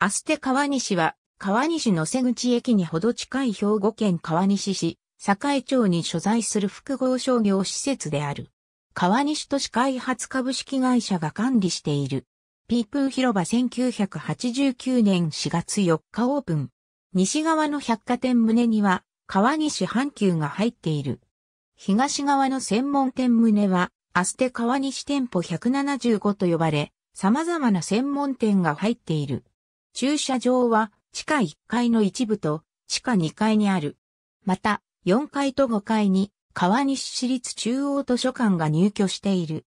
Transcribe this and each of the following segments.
アステ川西は、川西の瀬口駅にほど近い兵庫県川西市、栄町に所在する複合商業施設である。川西都市開発株式会社が管理している。ピープー広場1989年4月4日オープン。西側の百貨店棟には、川西阪急が入っている。東側の専門店棟は、アステ川西店舗175と呼ばれ、様々な専門店が入っている。駐車場は地下1階の一部と地下2階にある。また、4階と5階に川西市立中央図書館が入居している。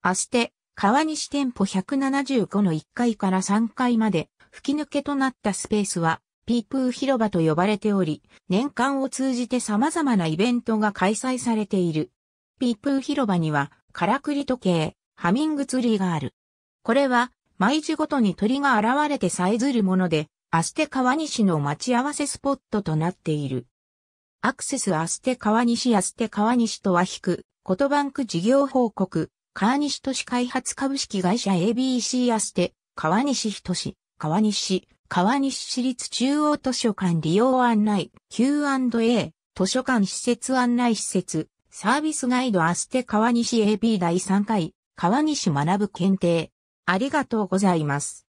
アステ、川西店舗175の1階から3階まで吹き抜けとなったスペースは、ピープー広場と呼ばれており、年間を通じて様々なイベントが開催されている。ピープー広場には、カラクリ時計、ハミングツリーがある。これは、毎時ごとに鳥が現れてさえずるもので、アステ川西の待ち合わせスポットとなっている。アクセスアステ川西アステ川西とは引く、コトバンク事業報告、川西都市開発株式会社 ABC アステ、川西人市、川西、川西市立中央図書館利用案内、Q&A、図書館施設案内施設、サービスガイドアステ川西 AB 第3回、川西学ぶ検定、ありがとうございます。